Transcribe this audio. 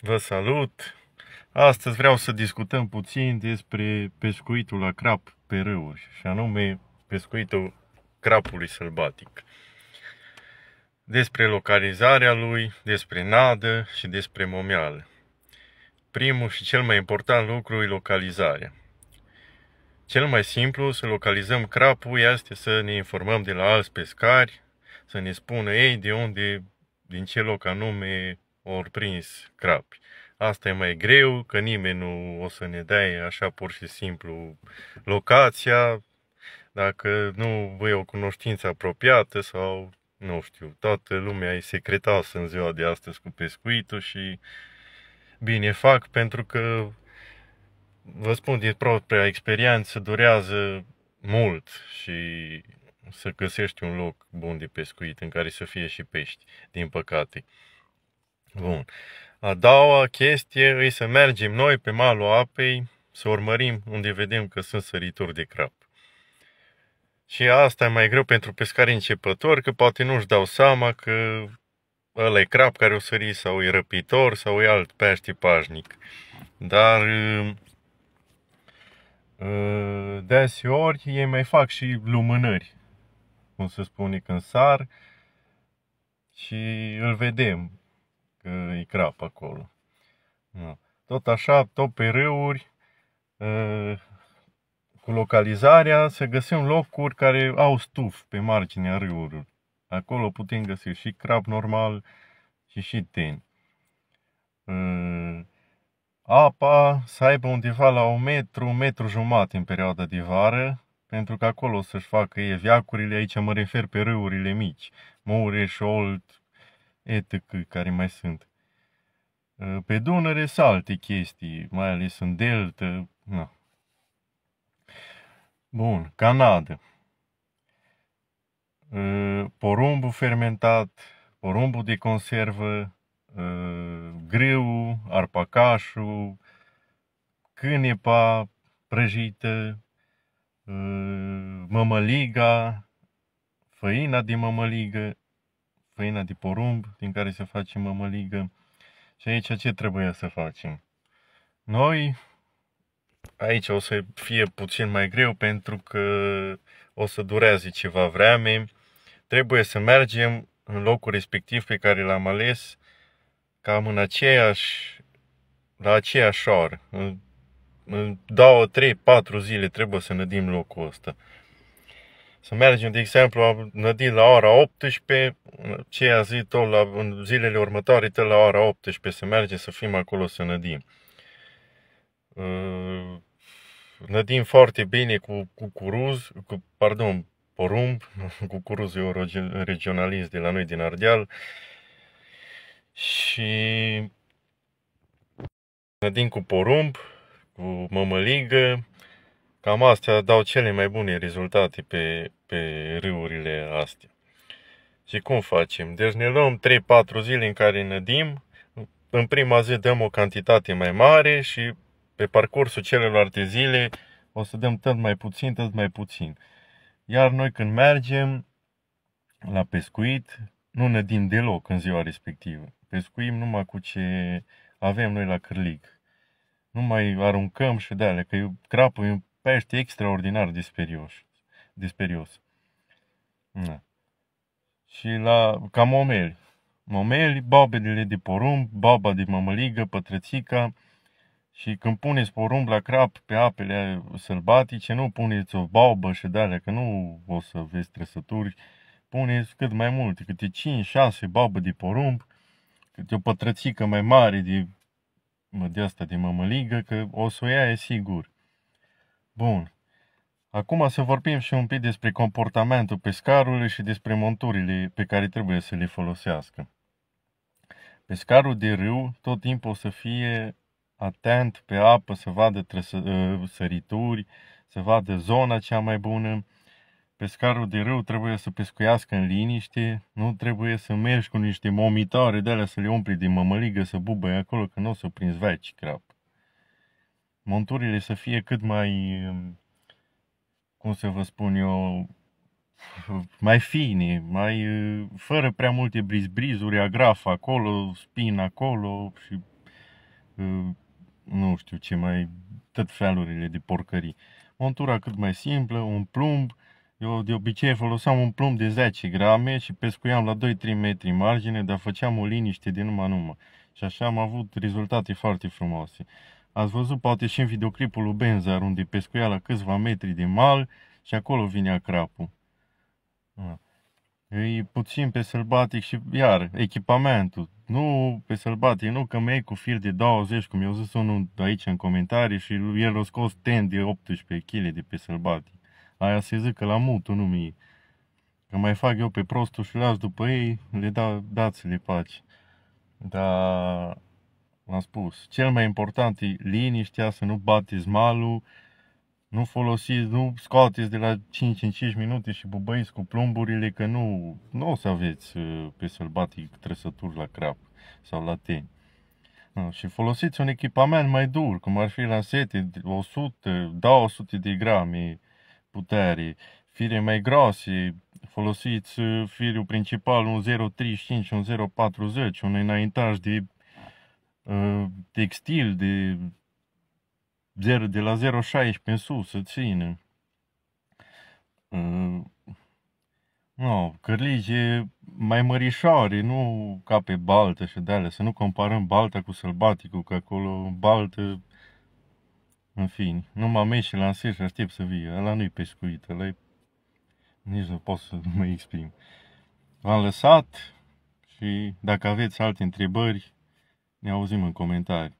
Vă salut! Astăzi vreau să discutăm puțin despre pescuitul la crap pe râuri, și anume pescuitul crapului sălbatic. Despre localizarea lui, despre nadă și despre momeală. Primul și cel mai important lucru e localizarea. Cel mai simplu să localizăm crapul este să ne informăm de la alți pescari, să ne spună ei de unde, din ce loc anume or prins crapi. Asta e mai greu, că nimeni nu o să ne dea așa pur și simplu locația, dacă nu e o cunoștință apropiată sau, nu știu, toată lumea e secretasă în ziua de astăzi cu pescuitul și bine fac pentru că, vă spun din propria experiență, durează mult și să găsești un loc bun de pescuit în care să fie și pești, din păcate. Bun. A doua chestie e să mergem noi pe malul apei, să urmărim unde vedem că sunt sărituri de crap. Și asta e mai greu pentru pescarii începători, că poate nu-și dau seama că ăla e crap care o sări sau e răpitor sau e alt pește pașnic. Dar ă, deseori ei mai fac și lumânări, cum se spune când sar, și îl vedem că e crap acolo. Nu. Tot așa, tot pe râuri, ă, cu localizarea, să găsim locuri care au stuf pe marginea râurilor. Acolo putem găsi și crab normal și și ten. Ă, apa să aibă undeva la un metru, un metru jumate în perioada de vară, pentru că acolo să-și facă ei viacurile, aici mă refer pe râurile mici, Mureș, Olt, etc. care mai sunt. Ă, pe Dunăre sunt alte chestii, mai ales în delta. Na. Bun, Canada. Ă, porumbul fermentat, porumbul de conservă, ă, greu, arpacașul, cânepa prăjită, mămăliga, făina de mămăligă, făina de porumb din care se face mămăligă. Și aici ce trebuia să facem? Noi, aici o să fie puțin mai greu pentru că o să dureze ceva vreme. Trebuie să mergem în locul respectiv pe care l-am ales cam în aceeași, la aceeași oră. În 2, 3, 4 zile trebuie să nădim locul ăsta să mergem, de exemplu, a la ora 18, a zis tot la, în zilele următoare, tot la ora 18, să mergem să fim acolo să nădim. Uh, nădim foarte bine cu cucuruz, cu, pardon, porumb, cucuruz e regionalist de la noi din Ardeal. Și nădim cu porumb, cu mămăligă, Cam astea dau cele mai bune rezultate pe, pe râurile astea. Și cum facem? Deci ne luăm 3-4 zile în care nădim, în prima zi dăm o cantitate mai mare și pe parcursul celelalte zile o să dăm tot mai puțin, tot mai puțin. Iar noi când mergem la pescuit, nu nădim deloc în ziua respectivă. Pescuim numai cu ce avem noi la cârlig. Nu mai aruncăm și de alea, că crapul e Tipa ești extraordinar de sperios. De sperios. Da. Și la, ca momeli. Momeli, babele de porumb, baba de mămăligă, pătrățica. Și când puneți porumb la crap pe apele sălbatice, nu puneți o baubă și de că nu o să vezi trăsături. Puneți cât mai mult, câte 5-6 babă de porumb, câte o pătrățică mai mare de, de asta de mămăligă, că o să o ia e sigur. Bun. Acum să vorbim și un pic despre comportamentul pescarului și despre monturile pe care trebuie să le folosească. Pescarul de râu tot timpul o să fie atent pe apă, să vadă trăsă, ă, sărituri, să vadă zona cea mai bună. Pescarul de râu trebuie să pescuiască în liniște, nu trebuie să mergi cu niște momitoare de alea să le umpli de mămăligă, să bubăi acolo, că nu o să prinzi veci crap monturile să fie cât mai, um, cum să vă spun eu, mai fine, mai, uh, fără prea multe brizbrizuri, agraf acolo, spin acolo și uh, nu știu ce mai, tot felurile de porcării. Montura cât mai simplă, un plumb, eu de obicei foloseam un plumb de 10 grame și pescuiam la 2-3 metri margine, dar făceam o liniște din numai numai. Și așa am avut rezultate foarte frumoase. Ați văzut poate și în videoclipul lui Benzar, unde pescuia la câțiva metri de mal și acolo vine crapul. E puțin pe sălbatic și iar, echipamentul. Nu pe sălbatic, nu că mei cu fir de 20, cum eu zis unul aici în comentarii și el a scos ten de 18 kg de pe sălbatic. Aia se zic că la mutul nu mi Că mai fac eu pe prostul și las după ei, le da, dați-le pace. Dar am spus. Cel mai important e liniștea, să nu bateți malul, nu folosiți, nu scoateți de la 5 în 5 minute și bubăiți cu plumburile, că nu, nu o să aveți uh, pe sălbatic trăsături la crap sau la teni. și folosiți un echipament mai dur, cum ar fi lansete 100, 200 da, de grame putere, fire mai groase, folosiți uh, firul principal un 0,35, un 0,40, un înaintaj de Uh, textil de, 0, de la 0,16 pe sus să țină. Uh, no, cărlige mai mărișoare, nu ca pe baltă și de alea, să nu comparăm balta cu sălbaticul, că acolo baltă, în fin, nu mă și la și aștept să vie, ăla nu-i pescuit, ăla e... nici nu pot să mă exprim. V-am lăsat și dacă aveți alte întrebări, ne auzim în comentarii.